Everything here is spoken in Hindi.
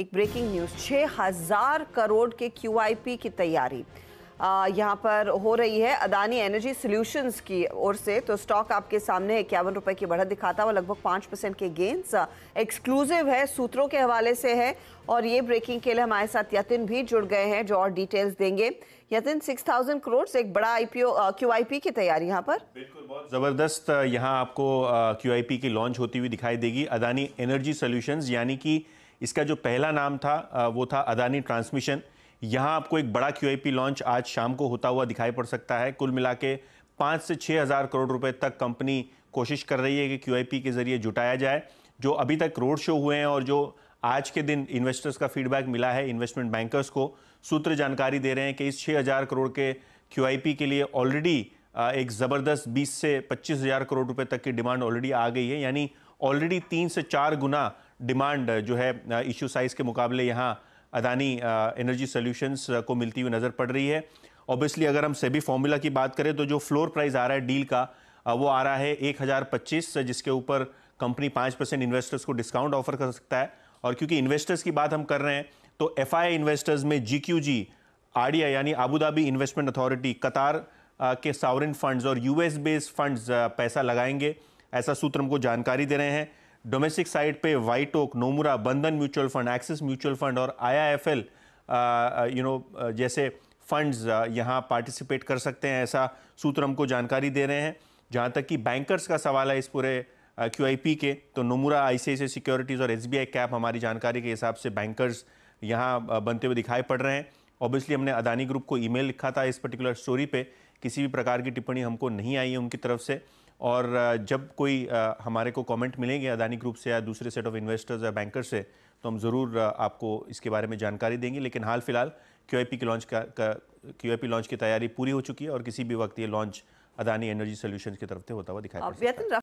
एक ब्रेकिंग न्यूज़ छः हज़ार करोड़ के पी की तैयारी यहाँ पर हो रही है अदानी एनर्जी सॉल्यूशंस की ओर से तो स्टॉक आपके सामने इक्यावन रुपए की बढ़त दिखाता है लगभग पाँच परसेंट के गेंस एक्सक्लूसिव है सूत्रों के हवाले से है और ये ब्रेकिंग के लिए हमारे साथ यतिन भी जुड़ गए हैं जो और डिटेल्स देंगे यतिन सिक्स थाउजेंड करोड़ एक बड़ा आईपीओ क्यूआईपी की तैयारी यहाँ पर बिल्कुल बहुत ज़बरदस्त यहाँ आपको क्यूआईपी की लॉन्च होती हुई दिखाई देगी अदानी एनर्जी सोल्यूशन यानी कि इसका जो पहला नाम था वो था अदानी ट्रांसमिशन यहाँ आपको एक बड़ा क्यू लॉन्च आज शाम को होता हुआ दिखाई पड़ सकता है कुल मिला के पाँच से छः हज़ार करोड़ रुपए तक कंपनी कोशिश कर रही है कि क्यू के ज़रिए जुटाया जाए जो अभी तक रोड शो हुए हैं और जो आज के दिन इन्वेस्टर्स का फीडबैक मिला है इन्वेस्टमेंट बैंकर्स को सूत्र जानकारी दे रहे हैं कि इस छः हज़ार करोड़ के क्यू के लिए ऑलरेडी एक ज़बरदस्त बीस से पच्चीस हज़ार करोड़ रुपए तक की डिमांड ऑलरेडी आ गई है यानी ऑलरेडी तीन से चार गुना डिमांड जो है इशू साइज़ के मुकाबले यहाँ अदानी एनर्जी सॉल्यूशंस को मिलती हुई नज़र पड़ रही है ऑब्वियसली अगर हम सेबी फॉर्मूला की बात करें तो जो फ्लोर प्राइस आ रहा है डील का वो आ रहा है एक हज़ार पच्चीस जिसके ऊपर कंपनी पाँच परसेंट इन्वेस्टर्स को डिस्काउंट ऑफर कर सकता है और क्योंकि इन्वेस्टर्स की बात हम कर रहे हैं तो एफ इन्वेस्टर्स में जी क्यू जी आडिया यानी आबूधाबी इन्वेस्टमेंट अथॉरिटी कतार के सावरिन फंड्स और यूएस बेस्ड फंड्स पैसा लगाएंगे ऐसा सूत्र हमको जानकारी दे रहे हैं डोमेस्टिक साइड पे ओक Nomura Bandhan mutual fund Axis mutual fund और आईआईएफएल यू नो जैसे फंड्स uh, यहाँ पार्टिसिपेट कर सकते हैं ऐसा सूत्र हमको जानकारी दे रहे हैं जहाँ तक कि बैंकर्स का सवाल है इस पूरे क्यू uh, के तो नोमुरा आई सिक्योरिटीज़ और एस कैप हमारी जानकारी के हिसाब से बैंकर्स यहाँ uh, बनते हुए दिखाई पड़ रहे हैं ऑब्वियसली हमने अदानी ग्रुप को ईमेल लिखा था इस पर्टिकुलर स्टोरी पे किसी भी प्रकार की टिप्पणी हमको नहीं आई है उनकी तरफ से और जब कोई हमारे को कमेंट मिलेंगे अदानी ग्रुप से या दूसरे सेट ऑफ इन्वेस्टर्स या बैंकर से तो हम ज़रूर आपको इसके बारे में जानकारी देंगे लेकिन हाल फिलहाल क्यू आई की लॉन्च का, का क्यू लॉन्च की तैयारी पूरी हो चुकी है और किसी भी वक्त ये लॉन्च अदानी एनर्जी सोल्यूशन की तरफ से होता हुआ दिखाई